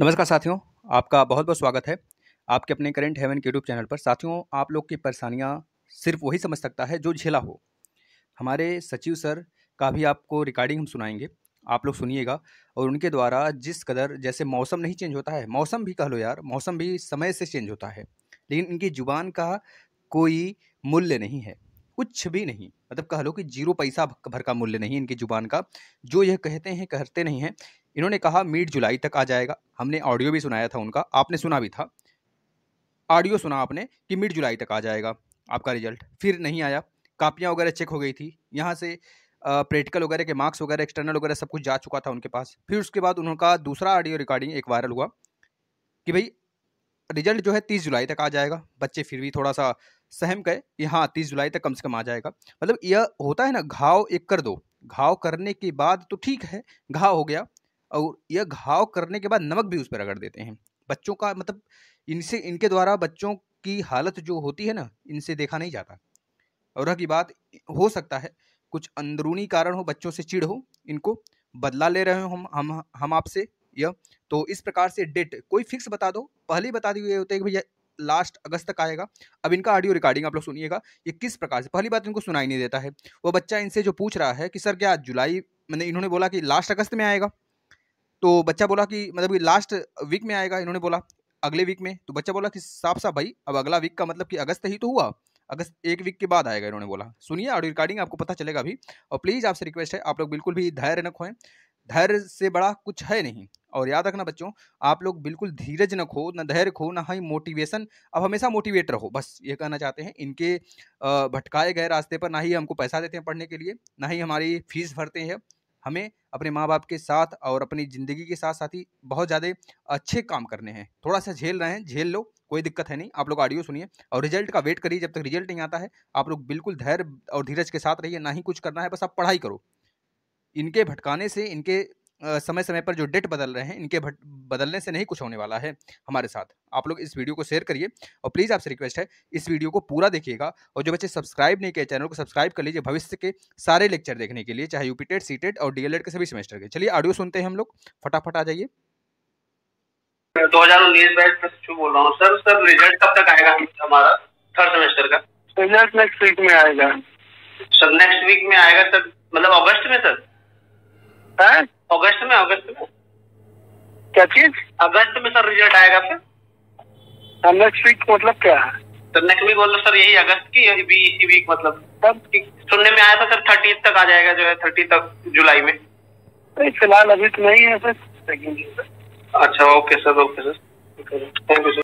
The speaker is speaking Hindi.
नमस्कार साथियों आपका बहुत बहुत स्वागत है आपके अपने करंट हेवन के यूट्यूब चैनल पर साथियों आप लोग की परेशानियाँ सिर्फ वही समझ सकता है जो झेला हो हमारे सचिव सर का भी आपको रिकॉर्डिंग हम सुनाएंगे आप लोग सुनिएगा और उनके द्वारा जिस कदर जैसे मौसम नहीं चेंज होता है मौसम भी कह लो यार मौसम भी समय से चेंज होता है लेकिन इनकी जुबान का कोई मूल्य नहीं है कुछ भी नहीं मतलब कह लो कि जीरो पैसा भर का मूल्य नहीं इनकी ज़ुबान का जो यह कहते हैं कहते नहीं हैं इन्होंने कहा मिड जुलाई तक आ जाएगा हमने ऑडियो भी सुनाया था उनका आपने सुना भी था ऑडियो सुना आपने कि मिड जुलाई तक आ जाएगा आपका रिजल्ट फिर नहीं आया कापियाँ वगैरह चेक हो गई थी यहाँ से प्रैक्टिकल वगैरह के मार्क्स वगैरह एक्सटर्नल वगैरह सब कुछ जा चुका था उनके पास फिर उसके बाद उनका दूसरा ऑडियो रिकॉर्डिंग एक वायरल हुआ कि भाई रिजल्ट जो है तीस जुलाई तक आ जाएगा बच्चे फिर भी थोड़ा सा सहम गए कि हाँ तीस जुलाई तक कम से कम आ जाएगा मतलब यह होता है ना घाव एक कर दो घाव करने के बाद तो ठीक है घाव हो गया और यह घाव करने के बाद नमक भी उस पर रगड़ देते हैं बच्चों का मतलब इनसे इनके द्वारा बच्चों की हालत जो होती है ना इनसे देखा नहीं जाता और रह की बात हो सकता है कुछ अंदरूनी कारण हो बच्चों से चिड़ हो इनको बदला ले रहे हो हम हम हम आपसे यह तो इस प्रकार से डेट कोई फिक्स बता दो पहले ही बता दिए होते हैं कि भैया लास्ट अगस्त तक आएगा अब इनका ऑडियो रिकॉर्डिंग आप लोग सुनिएगा ये किस प्रकार से पहली बात इनको सुनाई नहीं देता है वो बच्चा इनसे जो पूछ रहा है कि सर क्या जुलाई मैंने इन्होंने बोला कि लास्ट अगस्त में आएगा तो बच्चा बोला कि मतलब कि लास्ट वीक में आएगा इन्होंने बोला अगले वीक में तो बच्चा बोला कि साफ साफ भाई अब अगला वीक का मतलब कि अगस्त ही तो हुआ अगस्त एक वीक के बाद आएगा इन्होंने बोला सुनिए ऑडियो रिकॉर्डिंग आपको पता चलेगा अभी और प्लीज़ आपसे रिक्वेस्ट है आप लोग बिल्कुल भी धैर्य न खोएं धैर्य से बड़ा कुछ है नहीं और याद रखना बच्चों आप लोग बिल्कुल धीरज न खो ना धैर्य खो ना ही मोटिवेशन अब हमेशा मोटिवेट रहो बस ये कहना चाहते हैं इनके भटकाए गए रास्ते पर ना ही हमको पैसा देते हैं पढ़ने के लिए ना ही हमारी फीस भरते हैं हमें अपने माँ बाप के साथ और अपनी ज़िंदगी के साथ साथ ही बहुत ज़्यादा अच्छे काम करने हैं थोड़ा सा झेल रहे हैं झेल लो कोई दिक्कत है नहीं आप लोग ऑडियो सुनिए और रिजल्ट का वेट करिए जब तक रिजल्ट नहीं आता है आप लोग बिल्कुल धैर्य और धीरज के साथ रहिए ना ही कुछ करना है बस आप पढ़ाई करो इनके भटकाने से इनके समय समय पर जो डेट बदल रहे हैं इनके बदलने से नहीं कुछ होने वाला है हमारे साथ आप लोग इस वीडियो को शेयर करिए और प्लीज़ आपसे रिक्वेस्ट है इस वीडियो को पूरा देखिएगा और जो बच्चे सब्सक्राइब नहीं किए चैनल को सब्सक्राइब कर लीजिए भविष्य के सारे लेक्चर देखने के लिए चाहे यू पी और डी के सभी सेमेस्टर के चलिए ऑडियो सुनते हैं हम लोग फटाफट आ जाइए दो हजार उन्नीस बैच में बोल रहा हूँ सर सर रिजल्ट कब तक आएगा हमारा थर्ड सेमेस्टर का रिजल्ट नेक्स्ट वीक में आएगा सर नेक्स्ट वीक में आएगा सर मतलब अगस्त में सर है हाँ? अगस्त में अगस्त में क्या चीज अगस्त में सर रिजल्ट आएगा फिर नेक्स्ट वीक मतलब क्या है तो नेक्स्ट वीक बोलो सर यही अगस्त की अभी इसी वीक मतलब तब सुनने में आया था सर थर्टी तक आ जाएगा जो है थर्टी तक जुलाई में फिलहाल अभी तो नहीं है सर अच्छा okay sir okay sir thank you sir